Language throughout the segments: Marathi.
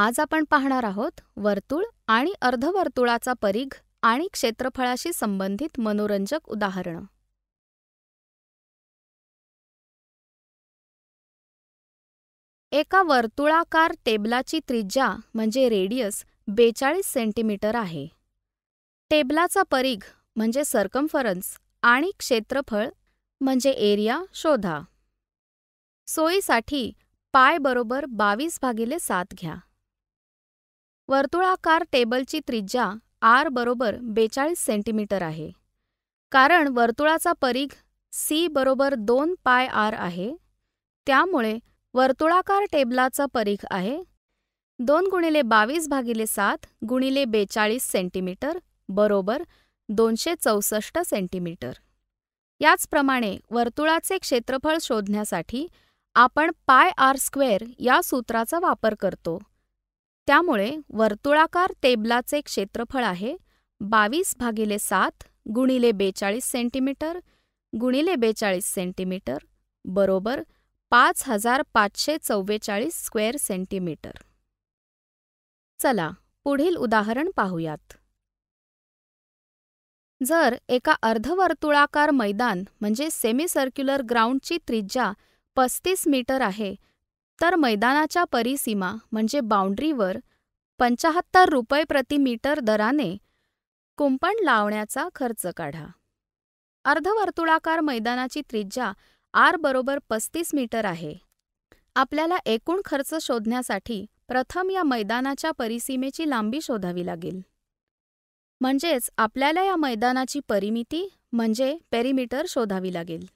आज आपण पाहणार आहोत वर्तुळ आणि अर्धवर्तुळाचा परिघ आणि क्षेत्रफळाशी संबंधित मनोरंजक उदाहरणं एका वर्तुळाकार टेबलाची त्रिज्या म्हणजे रेडियस बेचाळीस सेंटीमीटर आहे टेबलाचा परिघ म्हणजे सर्कम्फरन्स आणि क्षेत्रफळ म्हणजे एरिया शोधा सोयीसाठी पाय बरोबर बावीस भागिले सात घ्या वर्तुळाकार टेबलची त्रिज्या आर बरोबर बेचाळीस सेंटीमीटर आहे कारण वर्तुळाचा परीघ सी बरोबर दोन पाय आर आहे त्यामुळे वर्तुळाकार टेबलाचा परीघ आहे दोन गुणिले बावीस भागिले सात गुणिले बेचाळीस सेंटीमीटर बरोबर दोनशे चौसष्ट सेंटीमीटर याचप्रमाणे वर्तुळाचे क्षेत्रफळ शोधण्यासाठी आपण पाय आर स्क्वेअर या सूत्राचा वापर करतो त्यामुळे वर्तुळाकार टेबलाचे क्षेत्रफळ आहे बावीस भागिले सात गुणिले बेचाळीस सेंटीमीटर गुणिले बेचाळीस सेंटीमीटर बरोबर पाच हजार पाचशे चव्वेचाळीस स्क्वेअर सेंटीमीटर चला पुढील उदाहरण पाहूयात जर एका अर्धवर्तुळाकार मैदान म्हणजे सेमी सर्क्युलर ग्राउंडची त्रिज्या पस्तीस मीटर आहे तर मैदानाच्या परिसीमा म्हणजे बाउंड्रीवर पंचाहत्तर रुपये प्रति मीटर दराने कुंपण लावण्याचा खर्च काढा अर्धवर्तुळाकार मैदानाची त्रिज्या आर बरोबर पस्तीस मीटर आहे आपल्याला एकूण खर्च शोधण्यासाठी प्रथम या मैदानाच्या परिसीमेची लांबी शोधावी लागेल म्हणजेच आपल्याला या मैदानाची परिमिती म्हणजे पेरिमीटर शोधावी लागेल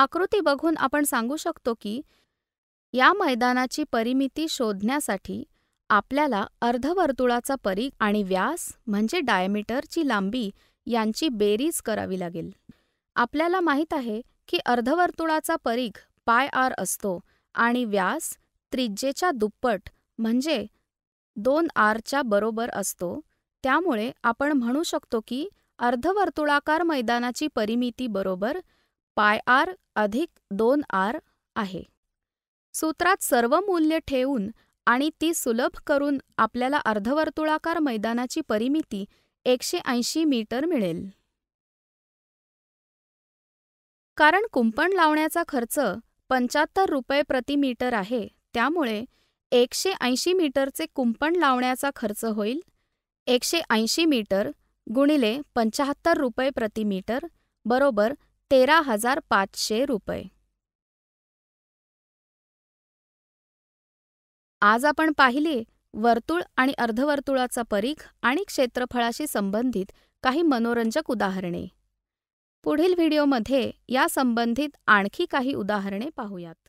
आकृती बघून आपण सांगू शकतो की या मैदानाची परिमिती शोधण्यासाठी आपल्याला अर्धवर्तुळाचा परीघ आणि व्यास म्हणजे डायमीटरची लांबी यांची बेरीज करावी लागेल आपल्याला माहीत आहे की अर्धवर्तुळाचा परीघ पाय आर असतो आणि व्यास त्रिज्येच्या दुप्पट म्हणजे दोन आरच्या बरोबर असतो त्यामुळे आपण म्हणू शकतो की अर्धवर्तुळाकार मैदानाची परिमिती बरोबर पाय आर अधिक दोन आर आहे सूत्रात सर्व मूल्य ठेवून आणि ती सुलभ करून आपल्याला अर्धवर्तुळाकार मैदानाची परिमिती एकशे ऐंशी मीटर मिळेल कारण कुंपण लावण्याचा खर्च पंच्याहत्तर रुपये प्रति मीटर आहे त्यामुळे एकशे ऐंशी मीटरचे कुंपण लावण्याचा खर्च होईल एकशे ऐंशी मीटर गुणिले पंच्याहत्तर रुपये प्रति मीटर बरोबर तेरा हजार पाचशे रुपये आज आपण पाहिले वर्तुळ आणि अर्धवर्तुळाचा परीख आणि क्षेत्रफळाशी संबंधित काही मनोरंजक उदाहरणे पुढील व्हिडिओमध्ये संबंधित आणखी काही उदाहरणे पाहूयात